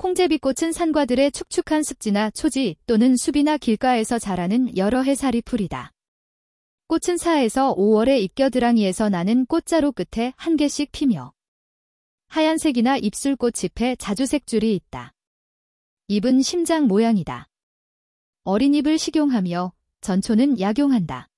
콩제비꽃은 산과들의 축축한 습지나 초지 또는 숲이나 길가에서 자라는 여러 해살이 풀이다. 꽃은 4에서 5월에 잎겨드랑이에서 나는 꽃자루 끝에 한 개씩 피며 하얀색이나 입술꽃 잎에 자주색 줄이 있다. 입은 심장 모양이다. 어린잎을 식용하며 전초는 약용한다.